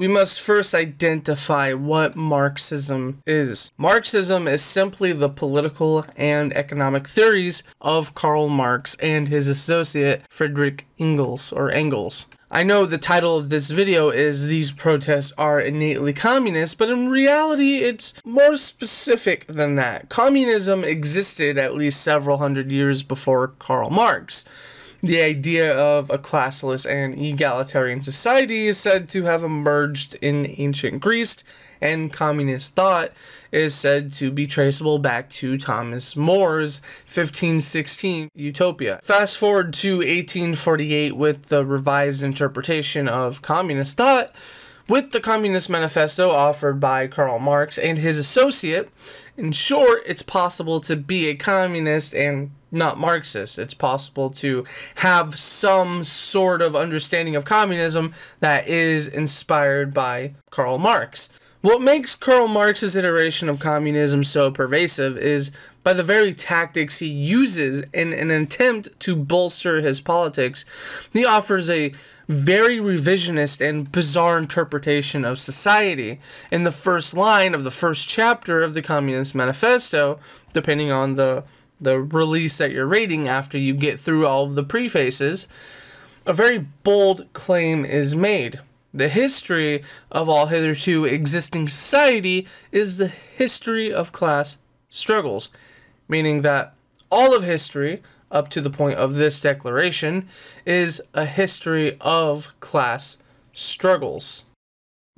we must first identify what Marxism is. Marxism is simply the political and economic theories of Karl Marx and his associate Friedrich Engels or Engels. I know the title of this video is These Protests Are Innately Communist, but in reality, it's more specific than that. Communism existed at least several hundred years before Karl Marx. The idea of a classless and egalitarian society is said to have emerged in ancient Greece, and communist thought is said to be traceable back to Thomas More's 1516 Utopia. Fast forward to 1848 with the revised interpretation of communist thought, with the Communist Manifesto offered by Karl Marx and his associate. In short, it's possible to be a communist and not Marxist. It's possible to have some sort of understanding of communism that is inspired by Karl Marx. What makes Karl Marx's iteration of communism so pervasive is by the very tactics he uses in an attempt to bolster his politics. He offers a very revisionist and bizarre interpretation of society. In the first line of the first chapter of the Communist Manifesto, depending on the the release that you're reading after you get through all of the prefaces, a very bold claim is made. The history of all hitherto existing society is the history of class struggles, meaning that all of history, up to the point of this declaration, is a history of class struggles.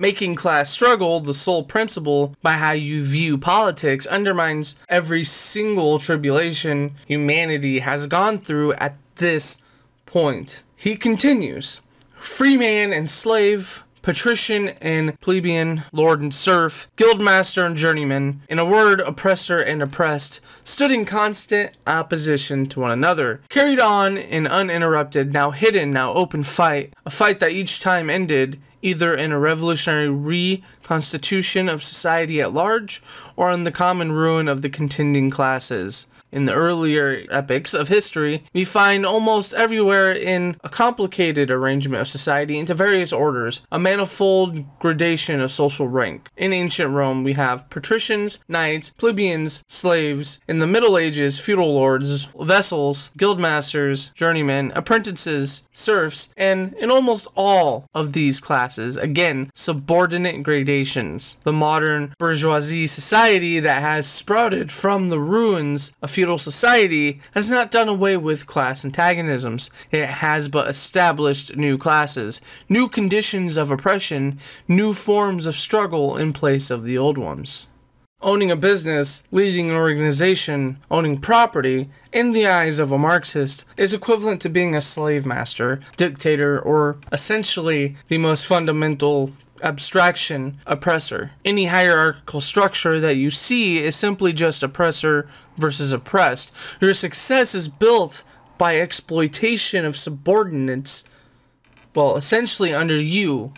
Making class struggle the sole principle by how you view politics undermines every single tribulation humanity has gone through at this point. He continues Free man and slave, patrician and plebeian, lord and serf, guildmaster and journeyman, in a word, oppressor and oppressed, stood in constant opposition to one another, carried on in uninterrupted, now hidden, now open fight, a fight that each time ended either in a revolutionary reconstitution of society at large, or in the common ruin of the contending classes in the earlier epics of history, we find almost everywhere in a complicated arrangement of society into various orders, a manifold gradation of social rank. In ancient Rome, we have patricians, knights, plebeians, slaves. In the Middle Ages, feudal lords, vessels, guildmasters, journeymen, apprentices, serfs, and in almost all of these classes, again, subordinate gradations. The modern bourgeoisie society that has sprouted from the ruins a few feudal society has not done away with class antagonisms. It has but established new classes, new conditions of oppression, new forms of struggle in place of the old ones. Owning a business, leading an organization, owning property, in the eyes of a Marxist, is equivalent to being a slave master, dictator, or essentially the most fundamental abstraction oppressor. Any hierarchical structure that you see is simply just oppressor versus oppressed. Your success is built by exploitation of subordinates, well, essentially under you.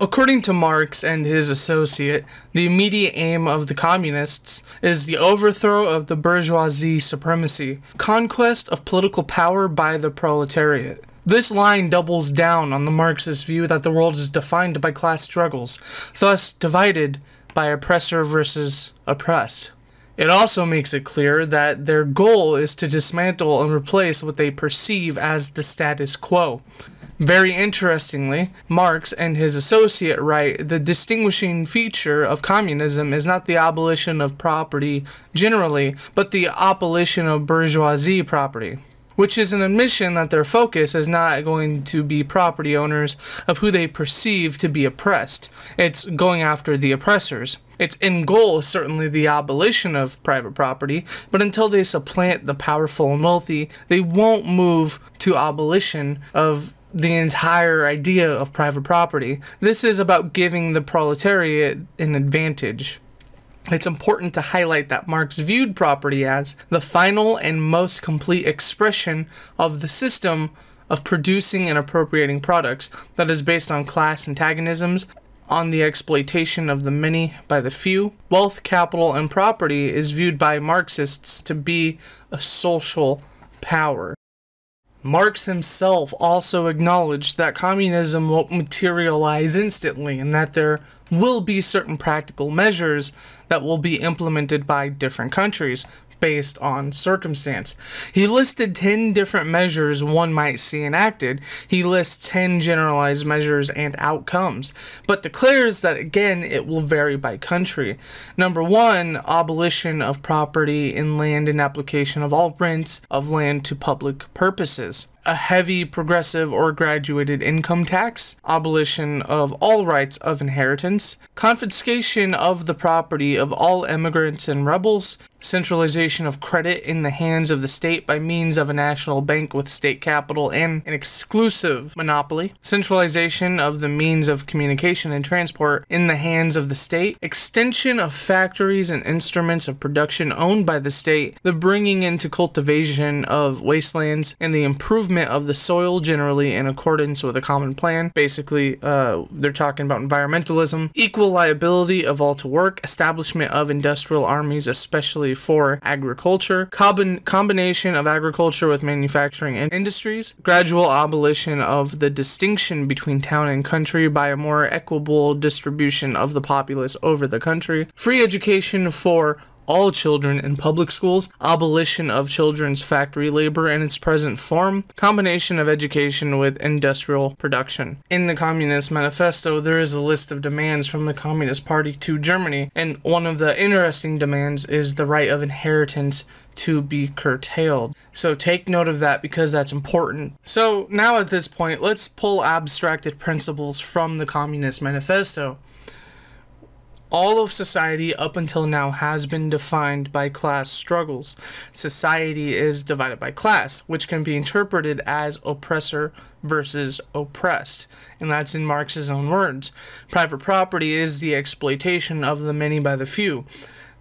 According to Marx and his associate, the immediate aim of the communists is the overthrow of the bourgeoisie supremacy, conquest of political power by the proletariat. This line doubles down on the Marxist view that the world is defined by class struggles, thus divided by oppressor versus oppressed. It also makes it clear that their goal is to dismantle and replace what they perceive as the status quo. Very interestingly, Marx and his associate write the distinguishing feature of communism is not the abolition of property generally, but the abolition of bourgeoisie property which is an admission that their focus is not going to be property owners of who they perceive to be oppressed. It's going after the oppressors. Its end goal is certainly the abolition of private property, but until they supplant the powerful and wealthy, they won't move to abolition of the entire idea of private property. This is about giving the proletariat an advantage it's important to highlight that Marx viewed property as the final and most complete expression of the system of producing and appropriating products that is based on class antagonisms, on the exploitation of the many by the few. Wealth, capital, and property is viewed by Marxists to be a social power. Marx himself also acknowledged that communism won't materialize instantly and that there will be certain practical measures that will be implemented by different countries based on circumstance. He listed 10 different measures one might see enacted. He lists 10 generalized measures and outcomes, but declares that again it will vary by country. Number one, abolition of property in land and application of all rents of land to public purposes a heavy progressive or graduated income tax, abolition of all rights of inheritance, confiscation of the property of all emigrants and rebels, centralization of credit in the hands of the state by means of a national bank with state capital and an exclusive monopoly, centralization of the means of communication and transport in the hands of the state, extension of factories and instruments of production owned by the state, the bringing into cultivation of wastelands, and the improvement management of the soil generally in accordance with a common plan. Basically, uh, they're talking about environmentalism, equal liability of all to work, establishment of industrial armies, especially for agriculture, Combin combination of agriculture with manufacturing and industries, gradual abolition of the distinction between town and country by a more equitable distribution of the populace over the country, free education for all children in public schools, abolition of children's factory labor in its present form, combination of education with industrial production. In the Communist Manifesto, there is a list of demands from the Communist Party to Germany, and one of the interesting demands is the right of inheritance to be curtailed. So take note of that because that's important. So now at this point, let's pull abstracted principles from the Communist Manifesto. All of society up until now has been defined by class struggles. Society is divided by class, which can be interpreted as oppressor versus oppressed. And that's in Marx's own words. Private property is the exploitation of the many by the few,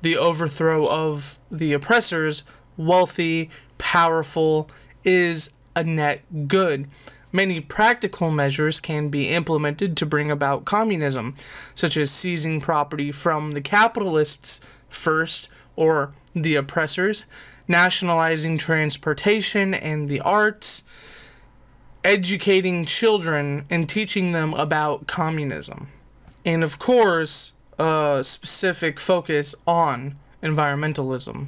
the overthrow of the oppressors, wealthy, powerful, is a net good. Many practical measures can be implemented to bring about communism, such as seizing property from the capitalists first or the oppressors, nationalizing transportation and the arts, educating children and teaching them about communism. And of course, a specific focus on environmentalism.